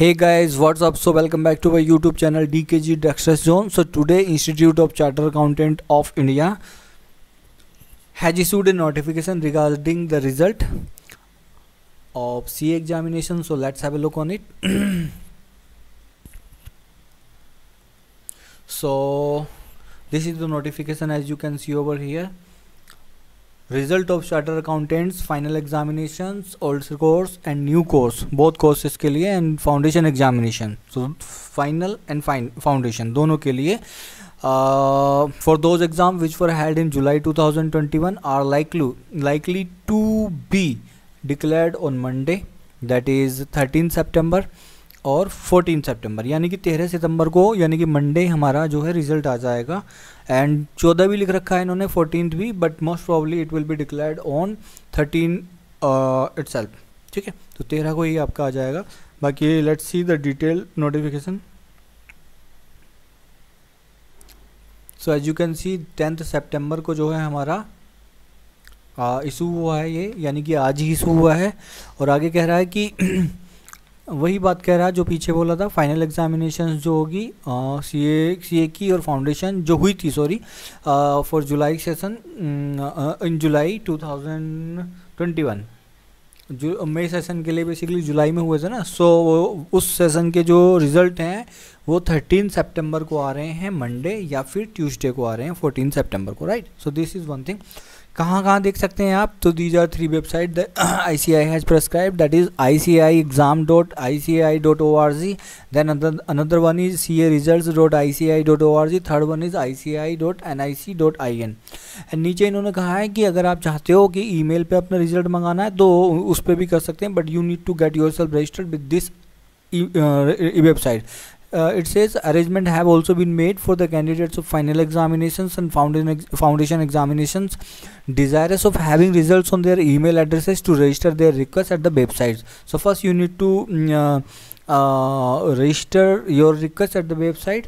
hey guys what's up so welcome back to my youtube channel dkg dexterous zone so today institute of charter accountant of india has issued a notification regarding the result of ca examination so let's have a look on it so this is the notification as you can see over here result of charter accountants final examination old course and new course both courses के लिए and foundation examination so final and foundation दोनों के लिए for those exam which for had in July two thousand twenty one are likely likely to be declared on Monday that is thirteen September और fourteen सितंबर यानी कि तेरह सितंबर को यानी कि मंडे हमारा जो है रिजल्ट आ जाएगा एंड चौदह भी लिख रखा है इन्होंने फोर्टीन भी but most probably it will be declared on thirteen it's ठीक है तो तेरह को ही आपका आ जाएगा बाकी let's see the detail notification so as you can see tenth September को जो है हमारा इशू uh, हुआ है ये यानी कि आज ही इशू हुआ है और आगे कह रहा है कि वही बात कह रहा है जो पीछे बोला था फाइनल एग्जामिनेशन जो होगी सी ए सी ए की और फाउंडेशन जो हुई थी sorry for July session in July two thousand twenty one जो मई सेशन के लिए बेसिकली जुलाई में हुए थे ना सो so, उस सेशन के जो रिज़ल्ट हैं वो थर्टीन सितंबर को आ रहे हैं मंडे या फिर ट्यूसडे को आ रहे हैं फोर्टीन सितंबर को right so this is one thing कहाँ कहाँ देख सकते हैं आप तो these are three website I C I has prescribe that is I C I exam dot I C I dot O R G then another one is C A result dot I C I dot O R G third one is I C I dot N I C dot I N and नीचे इन्होंने कहा है कि अगर आप चाहते हो कि ई मेल पर अपना रिजल्ट मंगाना है तो उस पर भी कर सकते हैं but you need to get yourself registered with this website uh, it says arrangement have also been made for the candidates of final examinations and foundation foundation examinations desirous of having results on their email addresses to register their request at the websites so first you need to uh, uh, register your request at the website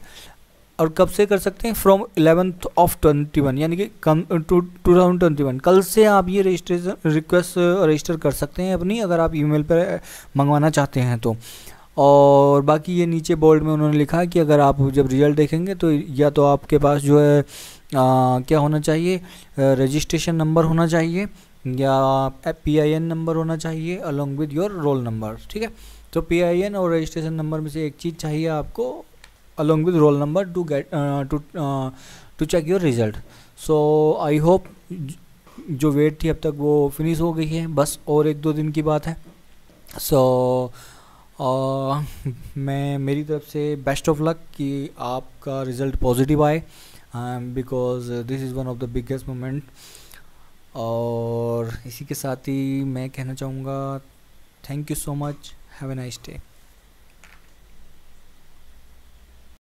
और कब से कर सकते हैं from eleventh of twenty one यानी कि come to two thousand twenty one कल से आप ये रजिस्ट्रेशन रिक्वेस्ट रजिस्टर कर सकते हैं अपनी अगर आप ईमेल पर मंगवाना चाहते हैं तो और बाकी ये नीचे बोल्ड में उन्होंने लिखा कि अगर आप जब रिज़ल्ट देखेंगे तो या तो आपके पास जो है आ, क्या होना चाहिए रजिस्ट्रेशन नंबर होना चाहिए या पी आई एन नंबर होना चाहिए along with your roll number ठीक है तो पी आई एन और रजिस्ट्रेशन नंबर में से एक चीज़ चाहिए आपको along with roll number to get to to check your result so I hope जो वेट थी अब तक वो फिनिश हो गई है बस और एक दो दिन की बात है सो so, आ, मैं मेरी तरफ से बेस्ट ऑफ लक कि आपका रिज़ल्ट पॉजिटिव आए because this is one of the biggest moment और इसी के साथ ही मैं कहना चाहूँगा thank you so much have a nice day